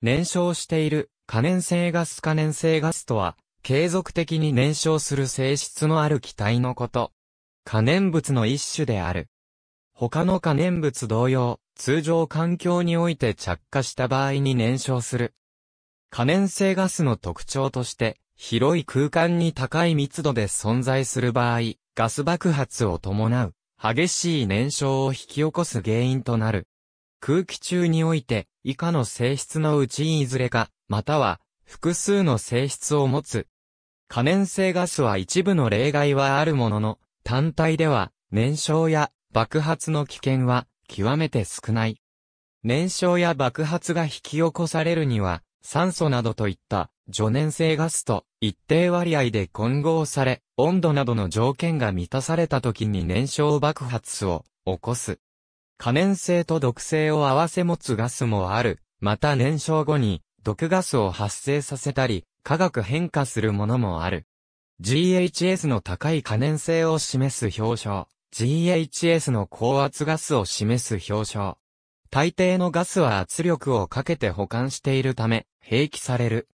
燃焼している可燃性ガス可燃性ガスとは、継続的に燃焼する性質のある気体のこと。可燃物の一種である。他の可燃物同様、通常環境において着火した場合に燃焼する。可燃性ガスの特徴として、広い空間に高い密度で存在する場合、ガス爆発を伴う、激しい燃焼を引き起こす原因となる。空気中において、以下の性質のうちいずれか、または、複数の性質を持つ。可燃性ガスは一部の例外はあるものの、単体では、燃焼や爆発の危険は、極めて少ない。燃焼や爆発が引き起こされるには、酸素などといった除燃性ガスと一定割合で混合され、温度などの条件が満たされた時に燃焼爆発を起こす。可燃性と毒性を合わせ持つガスもある。また燃焼後に毒ガスを発生させたり、化学変化するものもある。GHS の高い可燃性を示す表彰。GHS の高圧ガスを示す表彰。大抵のガスは圧力をかけて保管しているため、併記される。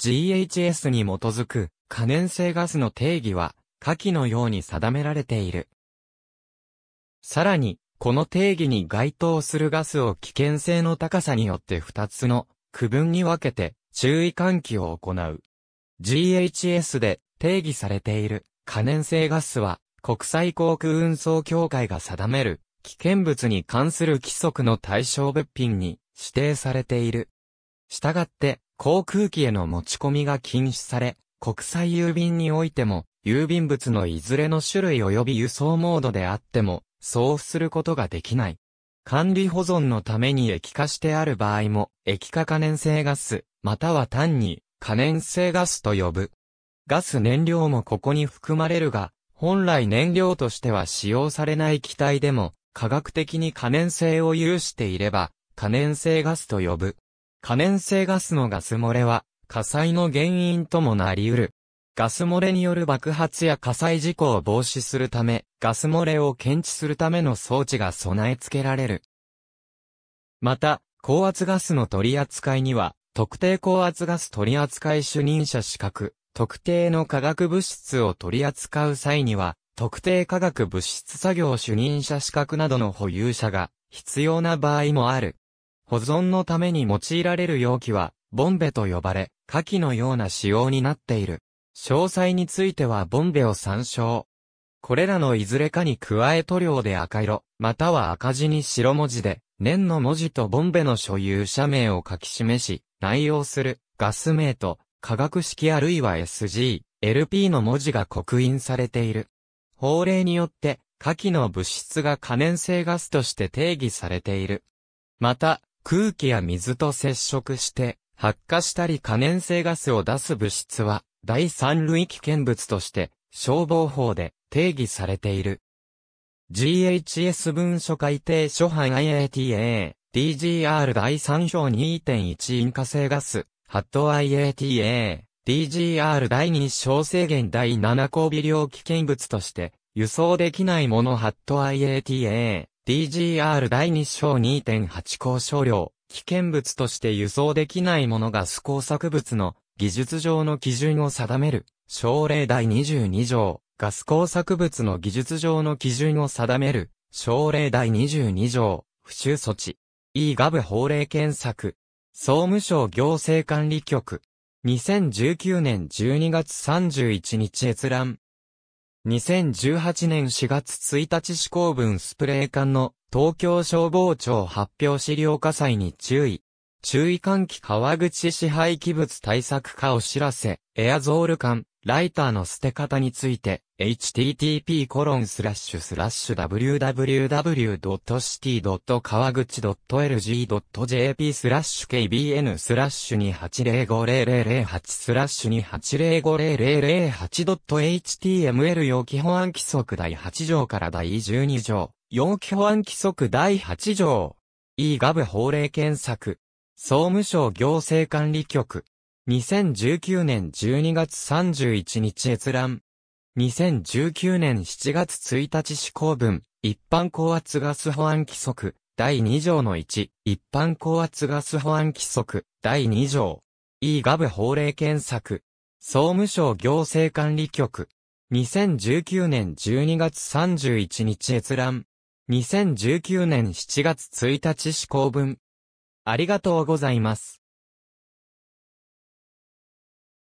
GHS に基づく可燃性ガスの定義は、下記のように定められている。さらに、この定義に該当するガスを危険性の高さによって2つの区分に分けて注意喚起を行う。GHS で定義されている可燃性ガスは国際航空運送協会が定める危険物に関する規則の対象物品に指定されている。したがって航空機への持ち込みが禁止され、国際郵便においても郵便物のいずれの種類及び輸送モードであっても送付することができない。管理保存のために液化してある場合も、液化可燃性ガス、または単に可燃性ガスと呼ぶ。ガス燃料もここに含まれるが、本来燃料としては使用されない気体でも、科学的に可燃性を許していれば、可燃性ガスと呼ぶ。可燃性ガスのガス漏れは、火災の原因ともなり得る。ガス漏れによる爆発や火災事故を防止するため、ガス漏れを検知するための装置が備え付けられる。また、高圧ガスの取り扱いには、特定高圧ガス取扱主任者資格、特定の化学物質を取り扱う際には、特定化学物質作業主任者資格などの保有者が必要な場合もある。保存のために用いられる容器は、ボンベと呼ばれ、下記のような仕様になっている。詳細についてはボンベを参照。これらのいずれかに加え塗料で赤色、または赤字に白文字で、年の文字とボンベの所有者名を書き示し、内容するガス名と化学式あるいは SG、LP の文字が刻印されている。法令によって、下記の物質が可燃性ガスとして定義されている。また、空気や水と接触して、発火したり可燃性ガスを出す物質は、第三類危険物として、消防法で定義されている。GHS 文書改定初版 IATA、DGR 第3章2.1引火性ガス、ハット IATA、DGR 第2章制限第7項微量危険物として、輸送できないものハット IATA、DGR 第2章2.8項少量、危険物として輸送できないものガス工作物の技術上の基準を定める、省令第22条、ガス工作物の技術上の基準を定める、省令第22条、不修措置。E ガブ法令検索。総務省行政管理局。2019年12月31日閲覧。2018年4月1日施行分スプレー缶の東京消防庁発表資料火災に注意。注意喚起川口支配器物対策課お知らせ、エアゾール缶、ライターの捨て方について、http w w w スラッシュス www.city. .lg.jp スラッシュ kbn スラッシュ28050008スラッシュ28050008 .html 要基本安規則第8条から第12条、要基本安規則第8条、e ガブ法令検索総務省行政管理局。2019年12月31日閲覧。2019年7月1日施行分、一般高圧ガス保安規則、第2条の1、一般高圧ガス保安規則、第2条。E ガブ法令検索。総務省行政管理局。2019年12月31日閲覧。2019年7月1日施行分、ありがとうございます。